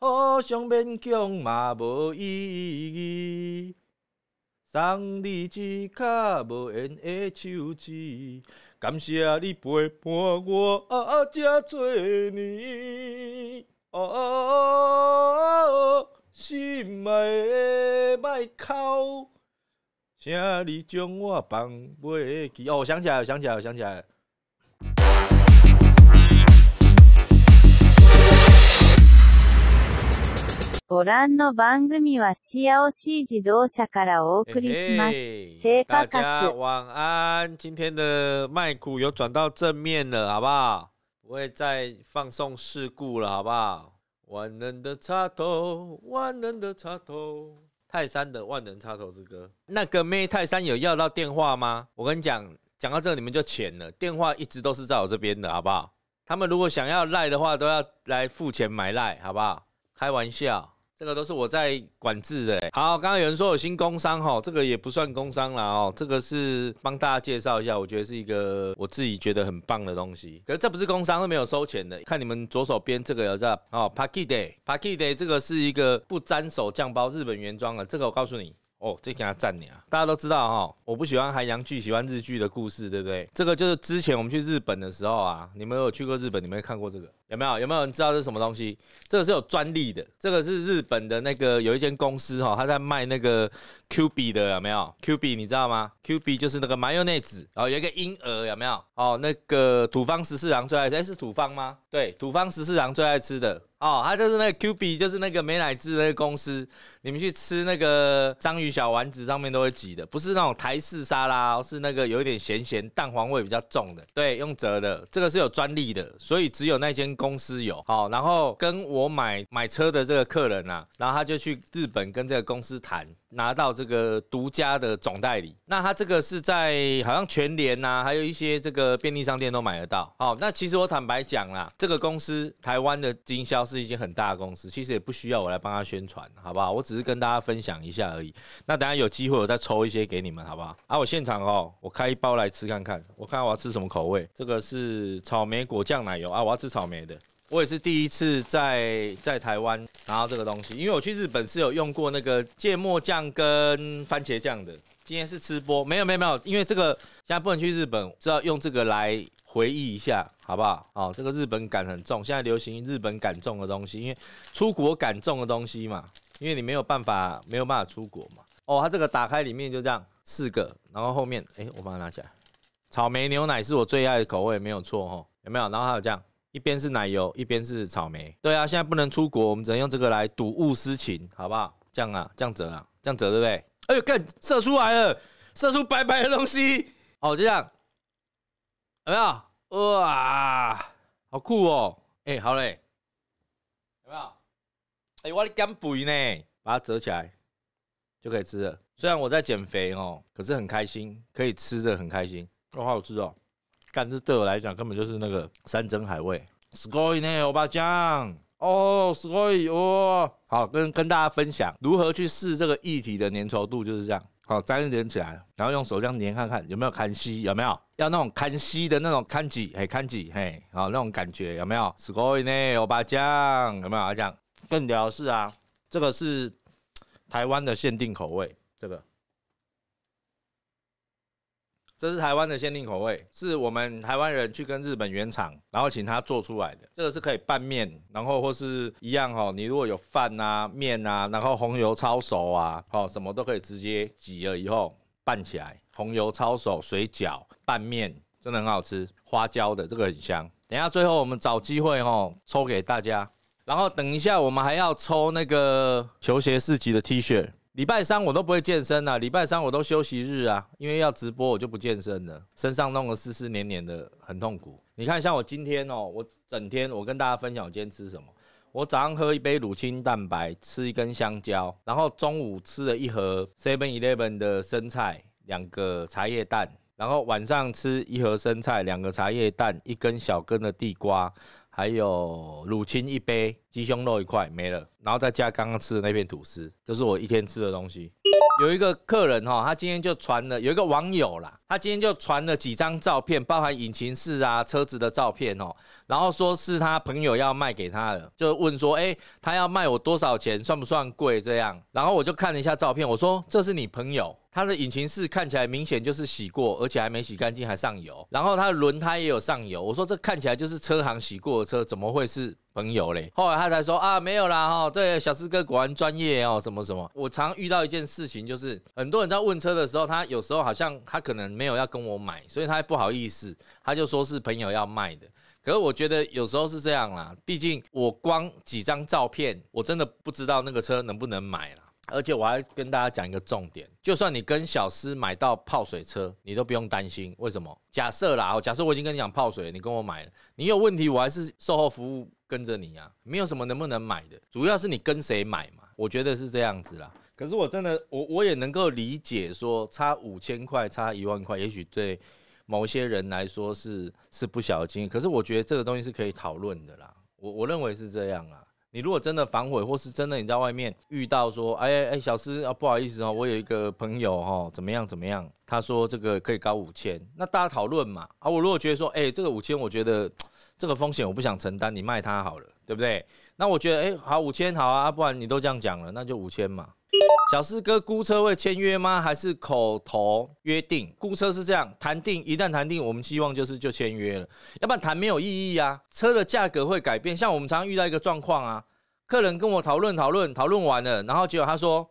互相勉强嘛无意义，送你一卡无缘的手指，感谢你陪伴我啊这多年。啊，心爱的麦口，请你将我放袂去。哦，想起来，想起来，想起来。ご覧の番組はシアオ自動車からお送りします。大家晚安，今天的麦库有转到正面了，好不好？不会再放送事故了，好不好？万能的插头，万能的插头，泰山的万能插头之歌。那个妹泰山有要到电话吗？我跟你讲，讲到这你们就浅了。电话一直都是在我这边的，好不好？他们如果想要赖的话，都要来付钱买赖，好不好？开玩笑。这个都是我在管制的。好，刚刚有人说有新工商哈，这个也不算工商了哦。这个是帮大家介绍一下，我觉得是一个我自己觉得很棒的东西。可是这不是工商，是没有收钱的。看你们左手边这个，在哦，Paki Day，Paki Day，这个是一个不沾手酱包，日本原装的。这个我告诉你，哦，这给他赞你啊！大家都知道哈，我不喜欢韩洋剧，喜欢日剧的故事，对不对？这个就是之前我们去日本的时候啊，你们有去过日本，你们看过这个。有没有？有没有？人知道这是什么东西？这个是有专利的。这个是日本的那个有一间公司哦，他在卖那个 Q B 的。有没有？Q B 你知道吗？Q B 就是那个 n a 内脂，然后有一个婴儿，有没有？哦，那个土方十四郎最爱吃是土方吗？对，土方十四郎最爱吃的哦，他就是那个 Q B，就是那个美乃滋那个公司。你们去吃那个章鱼小丸子上面都会挤的，不是那种台式沙拉，是那个有一点咸咸、蛋黄味比较重的。对，用折的，这个是有专利的，所以只有那间。公司有好，然后跟我买买车的这个客人啊，然后他就去日本跟这个公司谈。拿到这个独家的总代理，那它这个是在好像全联呐，还有一些这个便利商店都买得到。好，那其实我坦白讲啦，这个公司台湾的经销是一间很大的公司，其实也不需要我来帮他宣传，好不好？我只是跟大家分享一下而已。那等下有机会我再抽一些给你们，好不好？啊，我现场哦，我开一包来吃看看，我看我要吃什么口味。这个是草莓果酱奶油啊，我要吃草莓的。我也是第一次在在台湾拿到这个东西，因为我去日本是有用过那个芥末酱跟番茄酱的。今天是吃播，没有没有没有，因为这个现在不能去日本，知道用这个来回忆一下，好不好？哦，这个日本感很重，现在流行日本感重的东西，因为出国感重的东西嘛，因为你没有办法没有办法出国嘛。哦，它这个打开里面就这样四个，然后后面哎，我把它拿起来，草莓牛奶是我最爱的口味，没有错哦，有没有？然后还有这样。一边是奶油，一边是草莓。对啊，现在不能出国，我们只能用这个来睹物思情，好不好？这样啊，这样折啊，这样折对不对？哎呦，看，射出来了，射出白白的东西。好，就这样，有没有？哇，好酷哦！哎，好嘞，有没有？哎，我咧减肥呢，把它折起来就可以吃了。虽然我在减肥哦，可是很开心，可以吃着很开心。好好吃哦。干这对我来讲根本就是那个山珍海味。Score 内欧巴酱哦，Score 哦，好跟跟大家分享如何去试这个液体的粘稠度就是这样。好粘一点起来，然后用手这样粘看看有没有看稀，有没有要那种看稀的那种看挤嘿看挤嘿，好那种感觉有没有？Score 内欧巴酱有没有？欧巴酱更屌的是啊，这个是台湾的限定口味，这个。这是台湾的限定口味，是我们台湾人去跟日本原厂，然后请他做出来的。这个是可以拌面，然后或是一样哈，你如果有饭啊、面啊，然后红油抄手啊，哦，什么都可以直接挤了以后拌起来。红油抄手、水饺、拌面，真的很好吃，花椒的这个很香。等下最后我们找机会哈抽给大家，然后等一下我们还要抽那个球鞋市集的 T 恤。礼拜三我都不会健身呐，礼拜三我都休息日啊，因为要直播我就不健身了，身上弄得湿湿黏黏的很痛苦。你看像我今天哦，我整天我跟大家分享我今天吃什么，我早上喝一杯乳清蛋白，吃一根香蕉，然后中午吃了一盒 Seven Eleven 的生菜，两个茶叶蛋，然后晚上吃一盒生菜，两个茶叶蛋，一根小根的地瓜。还有乳清一杯，鸡胸肉一块没了，然后再加刚刚吃的那片吐司，就是我一天吃的东西。有一个客人哈，他今天就传了有一个网友啦，他今天就传了几张照片，包含引擎室啊、车子的照片哦，然后说是他朋友要卖给他的，就问说，哎，他要卖我多少钱，算不算贵这样？然后我就看了一下照片，我说这是你朋友。它的引擎室看起来明显就是洗过，而且还没洗干净，还上油。然后它的轮胎也有上油。我说这看起来就是车行洗过的车，怎么会是朋友嘞？后来他才说啊，没有啦，哈，对，小师哥果然专业哦，什么什么。我常遇到一件事情，就是很多人在问车的时候，他有时候好像他可能没有要跟我买，所以他不好意思，他就说是朋友要卖的。可是我觉得有时候是这样啦，毕竟我光几张照片，我真的不知道那个车能不能买啦。而且我还跟大家讲一个重点，就算你跟小司买到泡水车，你都不用担心。为什么？假设啦，假设我已经跟你讲泡水，你跟我买，了，你有问题，我还是售后服务跟着你啊，没有什么能不能买的，主要是你跟谁买嘛。我觉得是这样子啦。可是我真的，我我也能够理解，说差五千块、差一万块，也许对某些人来说是是不小金额。可是我觉得这个东西是可以讨论的啦，我我认为是这样啊。你如果真的反悔，或是真的你在外面遇到说，哎哎，小师啊，不好意思哦，我有一个朋友哦，怎么样怎么样？他说这个可以高五千，那大家讨论嘛。啊，我如果觉得说，哎，这个五千，我觉得这个风险我不想承担，你卖他好了，对不对？那我觉得，哎，好，五千好啊，不然你都这样讲了，那就五千嘛。小四哥，估车会签约吗？还是口头约定？估车是这样谈定，一旦谈定，我们希望就是就签约了，要不然谈没有意义啊。车的价格会改变，像我们常常遇到一个状况啊，客人跟我讨论讨论讨论完了，然后结果他说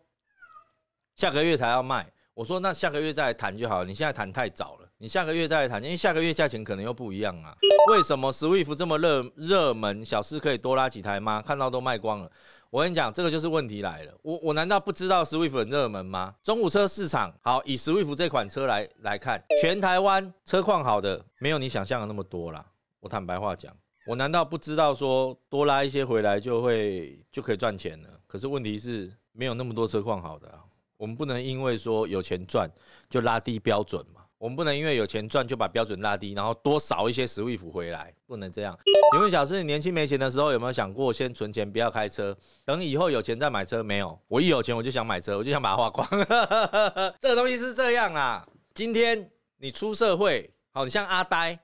下个月才要卖，我说那下个月再来谈就好了，你现在谈太早了，你下个月再来谈，因为下个月价钱可能又不一样啊。为什么 Swift 这么热热门？小四可以多拉几台吗？看到都卖光了。我跟你讲，这个就是问题来了。我我难道不知道 Swift 很热门吗？中午车市场好，以 Swift 这款车来来看，全台湾车况好的没有你想象的那么多啦。我坦白话讲，我难道不知道说多拉一些回来就会就可以赚钱了？可是问题是没有那么多车况好的，我们不能因为说有钱赚就拉低标准。我们不能因为有钱赚就把标准拉低，然后多少一些实惠服回来，不能这样。请问小师，你年轻没钱的时候有没有想过先存钱，不要开车，等以后有钱再买车？没有，我一有钱我就想买车，我就想把它花光。这个东西是这样啊。今天你出社会，好，你像阿呆，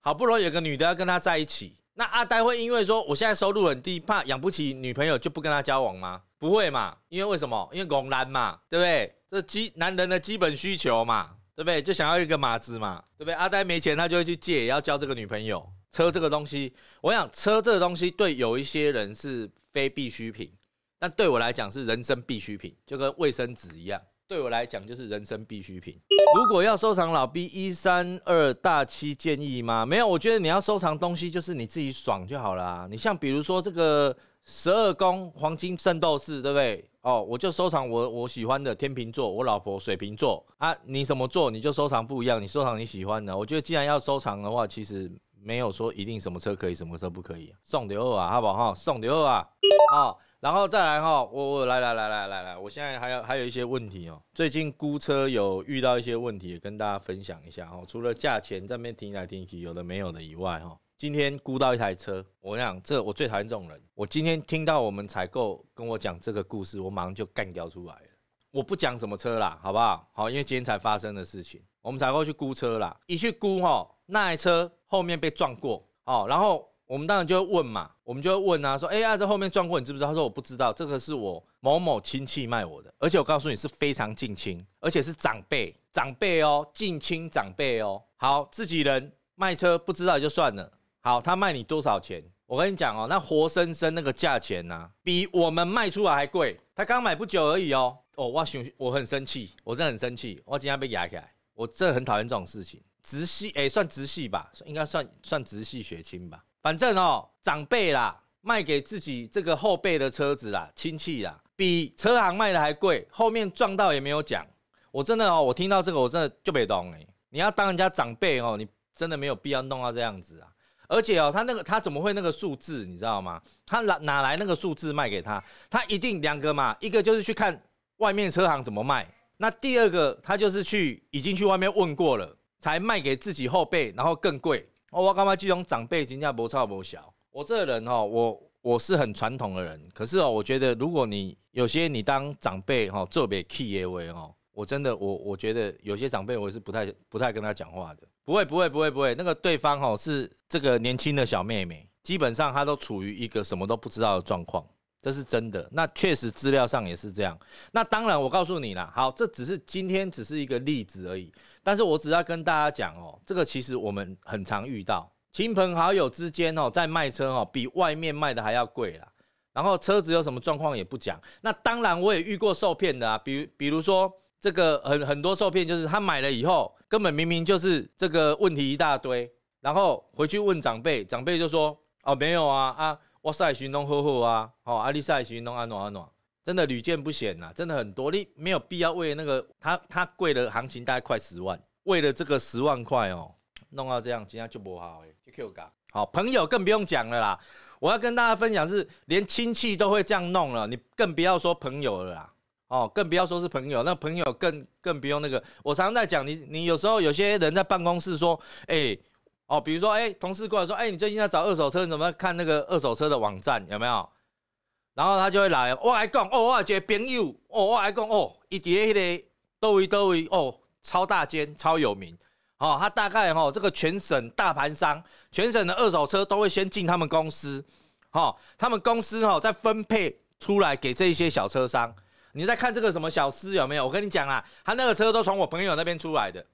好不容易有个女的要跟他在一起，那阿呆会因为说我现在收入很低，怕养不起女朋友就不跟他交往吗？不会嘛，因为为什么？因为拱男嘛，对不对？这基男人的基本需求嘛。对不对？就想要一个马子嘛，对不对？阿呆没钱，他就会去借，也要交这个女朋友，车这个东西，我想车这个东西对有一些人是非必需品，但对我来讲是人生必需品，就跟卫生纸一样，对我来讲就是人生必需品。如果要收藏老 B 一三二大七建议吗？没有，我觉得你要收藏东西就是你自己爽就好啦。你像比如说这个十二宫黄金圣斗士，对不对？哦，我就收藏我我喜欢的天秤座，我老婆水瓶座啊。你什么座你就收藏不一样，你收藏你喜欢的。我觉得既然要收藏的话，其实没有说一定什么车可以，什么车不可以送点二啊，好不好？送点二啊，好。然后再来哈，我我来来来来来来，我现在还有还有一些问题哦。最近估车有遇到一些问题，跟大家分享一下哦。除了价钱这边停来停去，有的没有的以外哈。今天估到一台车，我讲这我最讨厌这种人。我今天听到我们采购跟我讲这个故事，我马上就干掉出来了。我不讲什么车啦，好不好？好，因为今天才发生的事情，我们采购去估车啦。一去估哈，那台车后面被撞过哦。然后我们当然就会问嘛，我们就会问啊，说哎呀，这后面撞过你知不知道？他说我不知道，这个是我某某亲戚卖我的，而且我告诉你是非常近亲，而且是长辈，长辈哦，近亲长辈哦。好，自己人卖车不知道也就算了。好，他卖你多少钱？我跟你讲哦，那活生生那个价钱呐，比我们卖出来还贵。他刚买不久而已哦。哦，我很我很生气，我真的很生气。我今天被压起来，我真的很讨厌这种事情。直系哎，算直系吧，应该算算直系血亲吧。反正哦，长辈啦，卖给自己这个后辈的车子啦，亲戚啦，比车行卖的还贵。后面撞到也没有讲。我真的哦，我听到这个我真的就被动哎。你要当人家长辈哦，你真的没有必要弄到这样子啊。而且哦，他那个他怎么会那个数字，你知道吗？他哪哪来那个数字卖给他？他一定两个嘛，一个就是去看外面车行怎么卖，那第二个他就是去已经去外面问过了，才卖给自己后辈，然后更贵。我干嘛这种长辈金价不超不小？我这人哦，我我是很传统的人，可是哦，我觉得如果你有些你当长辈哈，做别 key 的位哦。我真的，我我觉得有些长辈，我是不太不太跟他讲话的。不会，不会，不会，不会。那个对方哦，是这个年轻的小妹妹，基本上她都处于一个什么都不知道的状况，这是真的。那确实资料上也是这样。那当然，我告诉你啦，好，这只是今天只是一个例子而已。但是我只要跟大家讲哦，这个其实我们很常遇到，亲朋好友之间哦，在卖车哦，比外面卖的还要贵啦。然后车子有什么状况也不讲。那当然，我也遇过受骗的啊，比比如说。这个很很多受骗，就是他买了以后，根本明明就是这个问题一大堆，然后回去问长辈，长辈就说，哦，没有啊啊，哇塞，行动呵呵啊，哦，阿丽莎行动安暖安暖，真的屡见不鲜呐，真的很多，你没有必要为那个他他贵的行情大概快十万，为了这个十万块哦，弄到这样，今天就不好哎，就 Q 嘎，好朋友更不用讲了啦，我要跟大家分享是，连亲戚都会这样弄了，你更不要说朋友了啦。哦，更不要说是朋友，那朋友更更不用那个。我常常在讲，你你有时候有些人在办公室说，哎，哦，比如说，哎，同事过来说，哎，你最近在找二手车，你怎么看那个二手车的网站有没有？然后他就会来，我来讲，哦，我个朋友，哦，我来讲，哦，一叠一个都为都为，哦，超大间，超有名，哦，他大概哦，这个全省大盘商，全省的二手车都会先进他们公司，哦，他们公司哦，再分配出来给这些小车商。你在看这个什么小司有没有？我跟你讲啊，他那个车都从我朋友那边出来的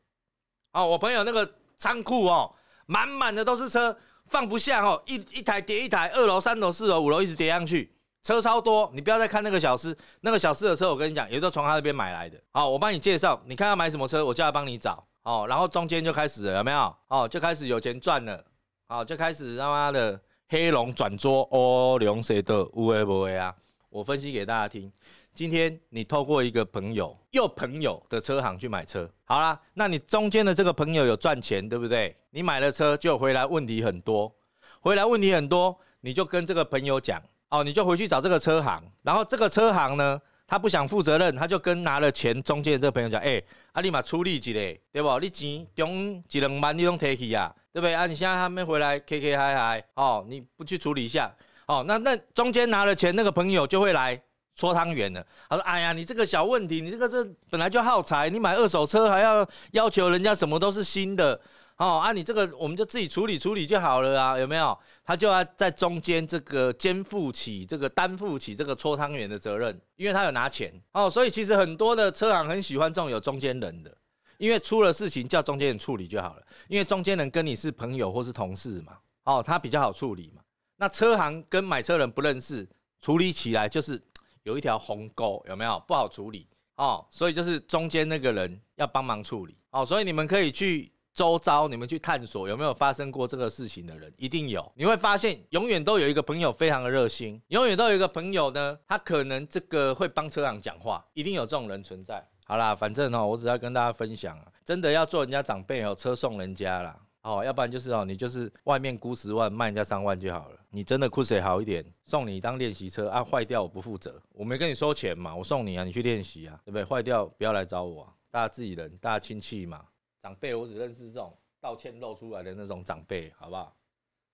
哦。我朋友那个仓库哦，满满的都是车，放不下哦，一一台叠一台，二楼、三楼、四楼、五楼一直叠上去，车超多。你不要再看那个小司，那个小司的车，我跟你讲，也都从他那边买来的。好，我帮你介绍，你看要买什么车，我叫他帮你找哦。然后中间就开始了，有没有？哦，就开始有钱赚了，哦，就开始他妈的黑龙转桌哦，龙色的乌黑乌黑啊！我分析给大家听。今天你透过一个朋友，又朋友的车行去买车，好啦，那你中间的这个朋友有赚钱，对不对？你买了车就回来，问题很多，回来问题很多，你就跟这个朋友讲，哦，你就回去找这个车行，然后这个车行呢，他不想负责任，他就跟拿了钱中间这个朋友讲，哎，啊立马处理一下，对不？你钱中一两万你拢提去啊，对不对？啊，你现在他们回来，K K 嗨嗨，哦，你不去处理一下，哦，那那中间拿了钱那个朋友就会来。搓汤圆的，他说：“哎呀，你这个小问题，你这个是本来就耗材，你买二手车还要要求人家什么都是新的哦啊，你这个我们就自己处理处理就好了啊，有没有？他就要在中间这个肩负起这个担负起这个搓汤圆的责任，因为他有拿钱哦，所以其实很多的车行很喜欢这种有中间人的，因为出了事情叫中间人处理就好了，因为中间人跟你是朋友或是同事嘛，哦，他比较好处理嘛。那车行跟买车人不认识，处理起来就是。”有一条鸿沟，有没有不好处理哦？所以就是中间那个人要帮忙处理哦。所以你们可以去周遭，你们去探索有没有发生过这个事情的人，一定有。你会发现，永远都有一个朋友非常的热心，永远都有一个朋友呢，他可能这个会帮车长讲话，一定有这种人存在。好啦，反正哦，我只要跟大家分享啊，真的要做人家长辈哦，车送人家啦。哦，要不然就是哦，你就是外面估十万，卖人家三万就好了。你真的估谁好一点，送你当练习车啊？坏掉我不负责，我没跟你收钱嘛，我送你啊，你去练习啊，对不对？坏掉不要来找我，大家自己人，大家亲戚嘛，长辈我只认识这种道歉露出来的那种长辈，好不好？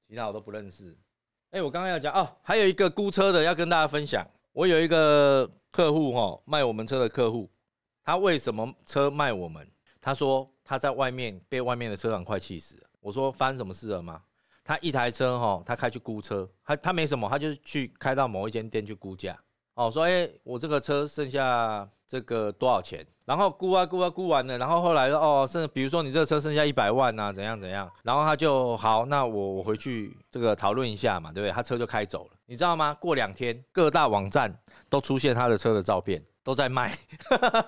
其他我都不认识。哎，我刚刚要讲哦，还有一个估车的要跟大家分享，我有一个客户哈，卖我们车的客户，他为什么车卖我们？他说他在外面被外面的车长快气死了。我说发生什么事了吗？他一台车哈，他开去估车，他他没什么，他就是去开到某一间店去估价。哦，说哎，我这个车剩下这个多少钱？然后估啊估啊估完了，然后后来哦，剩比如说你这个车剩下一百万啊，怎样怎样？然后他就好，那我我回去这个讨论一下嘛，对不对？他车就开走了，你知道吗？过两天各大网站都出现他的车的照片。都在卖，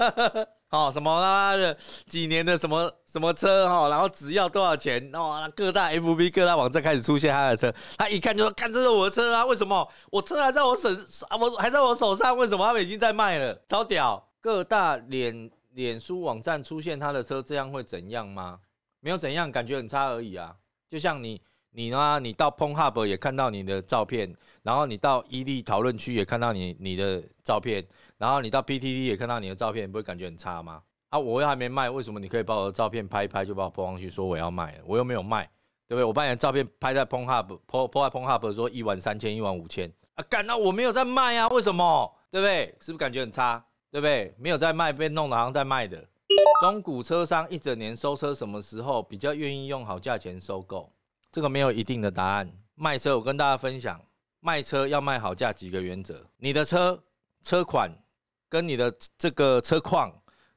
哦，什么他妈的几年的什么什么车哈，然后只要多少钱哦？各大 FB 各大网站开始出现他的车，他一看就说：“看这是我的车啊，为什么我车还在我手啊？我还在我手上，为什么他们已经在卖了？超屌！各大脸脸书网站出现他的车，这样会怎样吗？没有怎样，感觉很差而已啊。就像你你呢，你到 p o n Hub 也看到你的照片，然后你到伊利讨论区也看到你你的照片。”然后你到 PTT 也看到你的照片，不会感觉很差吗？啊，我又还没卖，为什么你可以把我的照片拍一拍就把我泼上去，说我要卖了，我又没有卖，对不对？我把你的照片拍在 Pong Up，泼泼在 Pong Up 说一万三千、一万五千啊，干那我没有在卖啊，为什么？对不对？是不是感觉很差？对不对？没有在卖，被弄的好像在卖的。中古车商一整年收车，什么时候比较愿意用好价钱收购？这个没有一定的答案。卖车，我跟大家分享，卖车要卖好价几个原则。你的车车款。跟你的这个车况，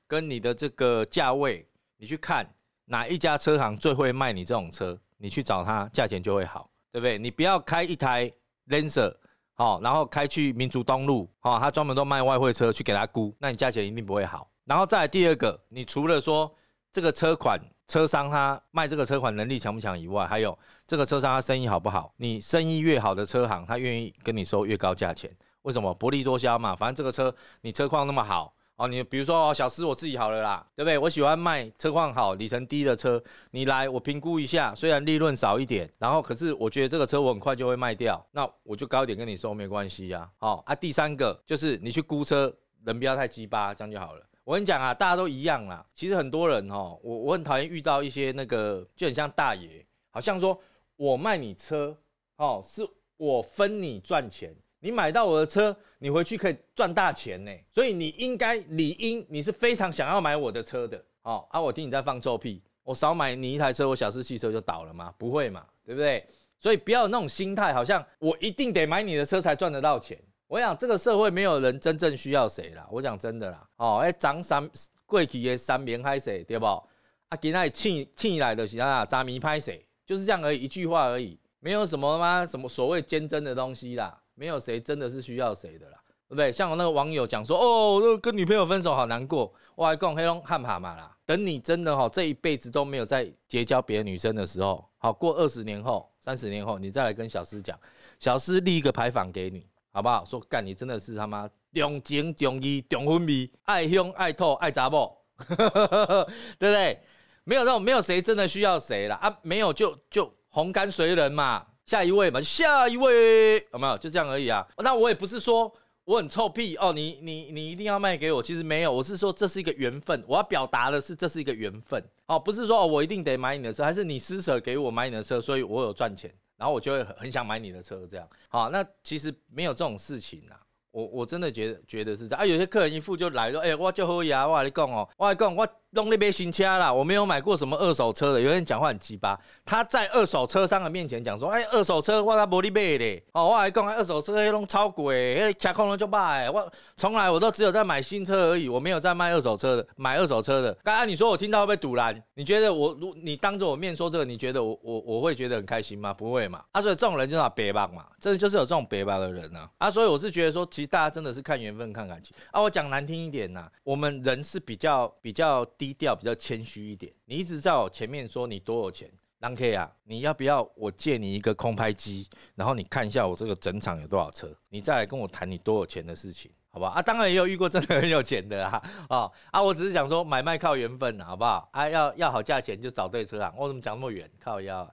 跟你的这个价位，你去看哪一家车行最会卖你这种车，你去找他，价钱就会好，对不对？你不要开一台 Lancer，好，然后开去民族东路，好，他专门都卖外汇车去给他估，那你价钱一定不会好。然后再第二个，你除了说这个车款车商他卖这个车款能力强不强以外，还有这个车商他生意好不好？你生意越好的车行，他愿意跟你收越高价钱。为什么薄利多销嘛？反正这个车你车况那么好哦，你比如说哦，小师我自己好了啦，对不对？我喜欢卖车况好里程低的车，你来我评估一下，虽然利润少一点，然后可是我觉得这个车我很快就会卖掉，那我就高一点跟你收没关系呀。哦啊，第三个就是你去估车，人不要太鸡巴，这样就好了。我跟你讲啊，大家都一样啦。其实很多人哦，我我很讨厌遇到一些那个就很像大爷，好像说我卖你车哦，是我分你赚钱。你买到我的车，你回去可以赚大钱呢，所以你应该理应你是非常想要买我的车的，哦啊！我听你在放臭屁，我少买你一台车，我小四汽车就倒了吗？不会嘛，对不对？所以不要有那种心态，好像我一定得买你的车才赚得到钱。我想这个社会没有人真正需要谁啦，我讲真的啦，哦哎，长三贵气的三棉拍谁，对不？啊，今仔庆庆来的谁啊？渣米拍谁，就是这样而已，一句话而已，没有什么吗？什么所谓坚贞的东西啦。没有谁真的是需要谁的啦，对不对？像我那个网友讲说，哦，跟女朋友分手好难过，我还讲黑龙汉蛤嘛啦。等你真的好这一辈子都没有再结交别的女生的时候，好过二十年后、三十年后，你再来跟小师讲，小师立一个牌坊给你，好不好？说干你真的是他妈重情重义重昏迷，爱凶爱透爱砸爆，对不对？没有种没有谁真的需要谁了啊，没有就就红干随人嘛。下一位嘛，下一位有没有就这样而已啊？那我也不是说我很臭屁哦，你你你一定要卖给我，其实没有，我是说这是一个缘分。我要表达的是这是一个缘分哦，不是说哦我一定得买你的车，还是你施舍给我买你的车，所以我有赚钱，然后我就会很想买你的车这样。好，那其实没有这种事情啊。我我真的觉得觉得是这样啊。有些客人一付就来说，哎，我就喝呀、啊，我来讲哦，我来讲我。弄那边新车啦，我没有买过什么二手车的。有人讲话很鸡巴，他在二手车商的面前讲说：“哎，二手车我他玻你买的，哦，我还讲二手车，哎，弄超贵，哎，车空了就卖。”我从来我都只有在买新车而已，我没有在卖二手车的。买二手车的，刚刚你说我听到被堵拦，你觉得我如你当着我面说这个，你觉得我我我会觉得很开心吗？不会嘛。啊，所以这种人就是别棒嘛，真的就是有这种别棒的人呢。啊，所以我是觉得说，其实大家真的是看缘分、看感情啊。我讲难听一点呐，我们人是比较比较低。低调比较谦虚一点。你一直在我前面说你多有钱 l o n K 啊，你要不要我借你一个空拍机，然后你看一下我这个整场有多少车，你再来跟我谈你多有钱的事情，好不好？啊，当然也有遇过真的很有钱的啊，哦啊，我只是想说买卖靠缘分，好不好？啊，要要好价钱就找对车啊。我怎么讲那么远？靠腰，好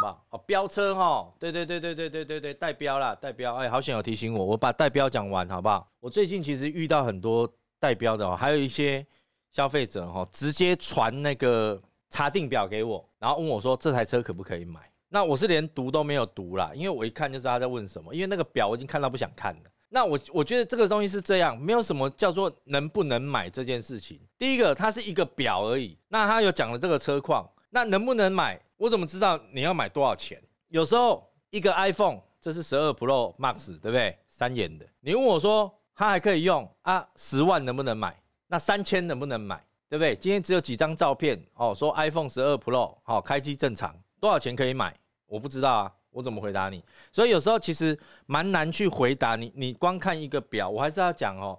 不好？哦，飙车哈，对对对对对对对对，代标啦，代标，哎，好险有提醒我，我把代标讲完好不好？我最近其实遇到很多代标的，哦，还有一些。消费者哈，直接传那个查定表给我，然后问我说这台车可不可以买？那我是连读都没有读啦，因为我一看就知道他在问什么，因为那个表我已经看到不想看了。那我我觉得这个东西是这样，没有什么叫做能不能买这件事情。第一个，它是一个表而已。那他有讲了这个车况，那能不能买？我怎么知道你要买多少钱？有时候一个 iPhone，这是十二 Pro Max，对不对？三眼的，你问我说它还可以用啊，十万能不能买？那三千能不能买，对不对？今天只有几张照片哦，说 iPhone 十二 Pro 好，开机正常，多少钱可以买？我不知道啊，我怎么回答你？所以有时候其实蛮难去回答你。你光看一个表，我还是要讲哦，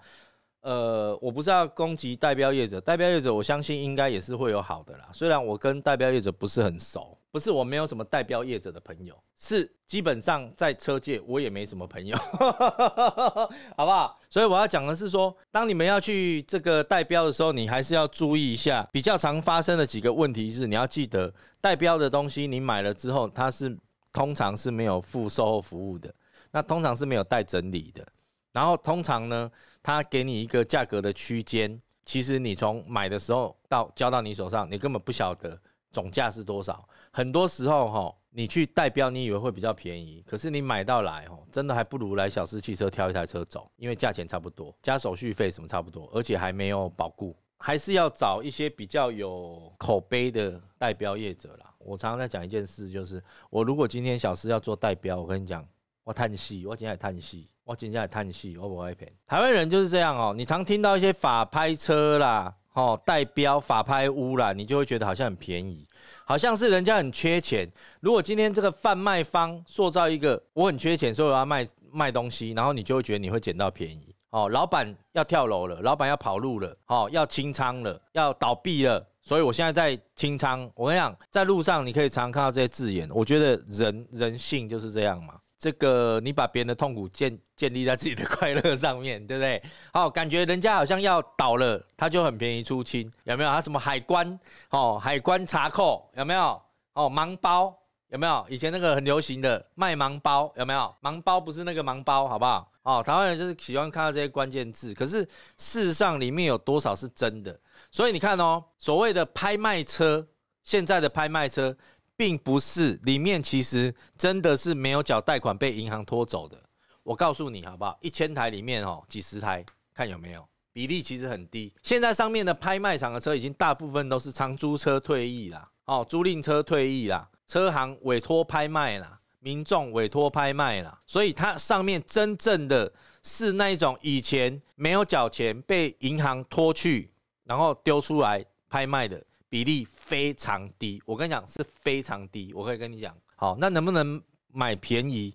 呃，我不是要攻击代标业者，代标业者我相信应该也是会有好的啦，虽然我跟代标业者不是很熟。不是我没有什么代标业者的朋友，是基本上在车界我也没什么朋友，好不好？所以我要讲的是说，当你们要去这个代标的时候，你还是要注意一下。比较常发生的几个问题是，你要记得代标的东西你买了之后，它是通常是没有付售后服务的，那通常是没有带整理的，然后通常呢，它给你一个价格的区间，其实你从买的时候到交到你手上，你根本不晓得。总价是多少？很多时候哈，你去代标，你以为会比较便宜，可是你买到来哦，真的还不如来小狮汽车挑一台车走，因为价钱差不多，加手续费什么差不多，而且还没有保固，还是要找一些比较有口碑的代标业者啦。我常常在讲一件事，就是我如果今天小狮要做代标，我跟你讲，我叹气，我今天也叹气，我今天来叹气，我不会骗。台湾人就是这样哦，你常听到一些法拍车啦。哦，代标法拍屋染，你就会觉得好像很便宜，好像是人家很缺钱。如果今天这个贩卖方塑造一个我很缺钱，所以我要卖卖东西，然后你就会觉得你会捡到便宜。哦，老板要跳楼了，老板要跑路了，哦，要清仓了，要倒闭了，所以我现在在清仓。我跟你讲，在路上你可以常常看到这些字眼，我觉得人人性就是这样嘛。这个你把别人的痛苦建建立在自己的快乐上面，对不对？好，感觉人家好像要倒了，他就很便宜出清，有没有？他什么海关哦，海关查扣有没有？哦，盲包有没有？以前那个很流行的卖盲包有没有？盲包不是那个盲包，好不好？哦，台湾人就是喜欢看到这些关键字，可是事实上里面有多少是真的？所以你看哦，所谓的拍卖车，现在的拍卖车。并不是里面其实真的是没有缴贷款被银行拖走的。我告诉你好不好？一千台里面哦，几十台，看有没有比例，其实很低。现在上面的拍卖场的车已经大部分都是长租车退役啦，哦，租赁车退役啦，车行委托拍卖啦，民众委托拍卖啦，所以它上面真正的是那一种以前没有缴钱被银行拖去，然后丢出来拍卖的。比例非常低，我跟你讲是非常低，我可以跟你讲。好，那能不能买便宜？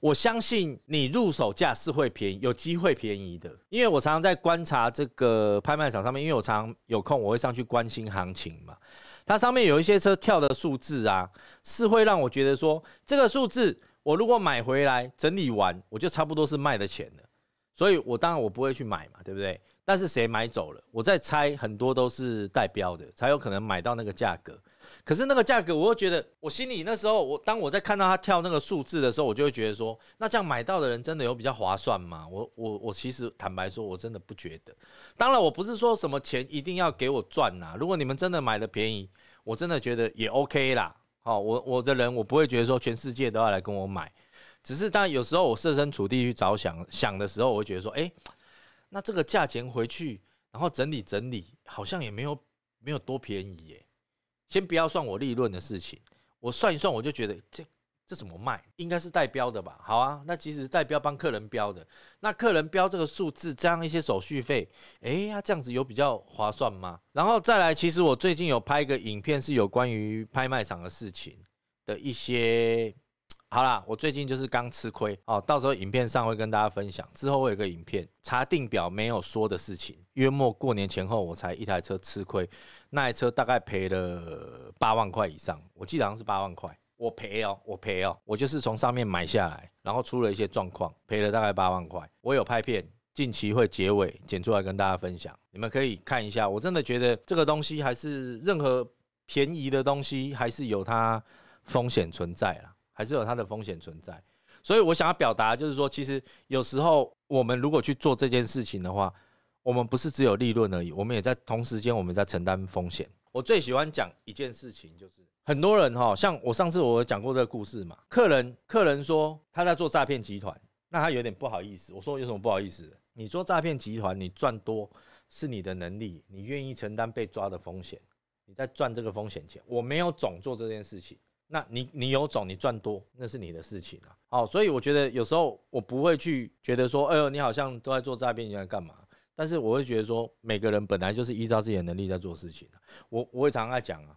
我相信你入手价是会便宜，有机会便宜的。因为我常常在观察这个拍卖场上面，因为我常有空，我会上去关心行情嘛。它上面有一些车跳的数字啊，是会让我觉得说这个数字，我如果买回来整理完，我就差不多是卖的钱了。所以，我当然我不会去买嘛，对不对？但是谁买走了？我在猜，很多都是带标的，才有可能买到那个价格。可是那个价格，我又觉得，我心里那时候，我当我在看到他跳那个数字的时候，我就会觉得说，那这样买到的人真的有比较划算吗？我我我其实坦白说，我真的不觉得。当然，我不是说什么钱一定要给我赚呐。如果你们真的买的便宜，我真的觉得也 OK 啦。哦，我我的人，我不会觉得说全世界都要来跟我买。只是当有时候我设身处地去着想想的时候，我会觉得说，哎。那这个价钱回去，然后整理整理，好像也没有没有多便宜耶。先不要算我利润的事情，我算一算，我就觉得这这怎么卖？应该是代标的吧？好啊，那其实代标帮客人标的，那客人标这个数字，加上一些手续费，哎呀，这样子有比较划算吗？然后再来，其实我最近有拍一个影片，是有关于拍卖场的事情的一些。好啦，我最近就是刚吃亏哦。到时候影片上会跟大家分享。之后我有个影片查定表没有说的事情，约莫过年前后，我才一台车吃亏，那台车大概赔了八万块以上，我记得好像是八万块。我赔哦，我赔哦，我就是从上面买下来，然后出了一些状况，赔了大概八万块。我有拍片，近期会结尾剪出来跟大家分享，你们可以看一下。我真的觉得这个东西还是任何便宜的东西，还是有它风险存在了。还是有它的风险存在，所以我想要表达就是说，其实有时候我们如果去做这件事情的话，我们不是只有利润而已，我们也在同时间我们在承担风险。我最喜欢讲一件事情，就是很多人哈，像我上次我讲过这个故事嘛，客人客人说他在做诈骗集团，那他有点不好意思。我说有什么不好意思？你做诈骗集团，你赚多是你的能力，你愿意承担被抓的风险，你在赚这个风险钱。我没有总做这件事情。那你你有种，你赚多那是你的事情啊，好，所以我觉得有时候我不会去觉得说，哎呦，你好像都在做诈骗，你在干嘛？但是我会觉得说，每个人本来就是依照自己的能力在做事情我我会常常讲啊，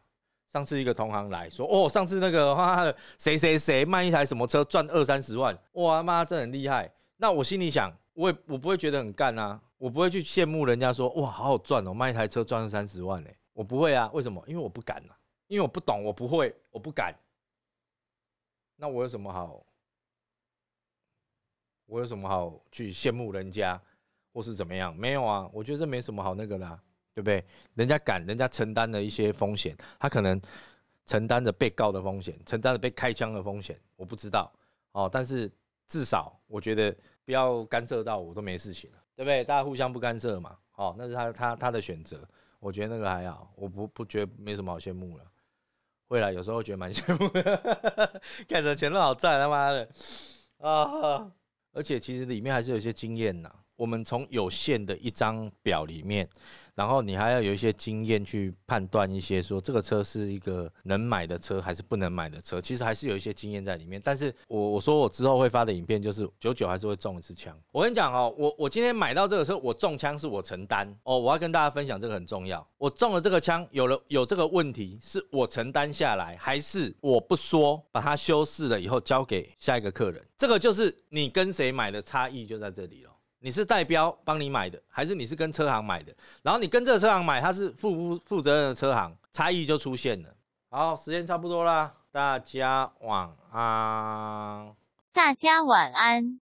上次一个同行来说，哦，上次那个啊，谁谁谁卖一台什么车赚二三十万，哇，他妈这很厉害。那我心里想，我也我不会觉得很干啊，我不会去羡慕人家说，哇，好好赚哦，卖一台车赚三十万呢，我不会啊，为什么？因为我不敢啊，因为我不懂，我不会，我不敢。那我有什么好？我有什么好去羡慕人家，或是怎么样？没有啊，我觉得这没什么好那个的，对不对？人家敢，人家承担了一些风险，他可能承担着被告的风险，承担着被开枪的风险，我不知道哦。但是至少我觉得不要干涉到我都没事情了，对不对？大家互相不干涉嘛。哦，那是他他他的选择，我觉得那个还好，我不不觉得没什么好羡慕了。未来有时候觉得蛮羡慕，的，看着钱乱好赚，他妈的啊！而且其实里面还是有一些经验呐。我们从有限的一张表里面，然后你还要有一些经验去判断一些，说这个车是一个能买的车还是不能买的车，其实还是有一些经验在里面。但是，我我说我之后会发的影片，就是九九还是会中一次枪。我跟你讲哦，我我今天买到这个车，我中枪是我承担哦，我要跟大家分享这个很重要。我中了这个枪，有了有这个问题，是我承担下来，还是我不说，把它修饰了以后交给下一个客人？这个就是你跟谁买的差异就在这里了。你是代标帮你买的，还是你是跟车行买的？然后你跟这个车行买，它是负负负责任的车行，差异就出现了。好，时间差不多了，大家晚安。大家晚安。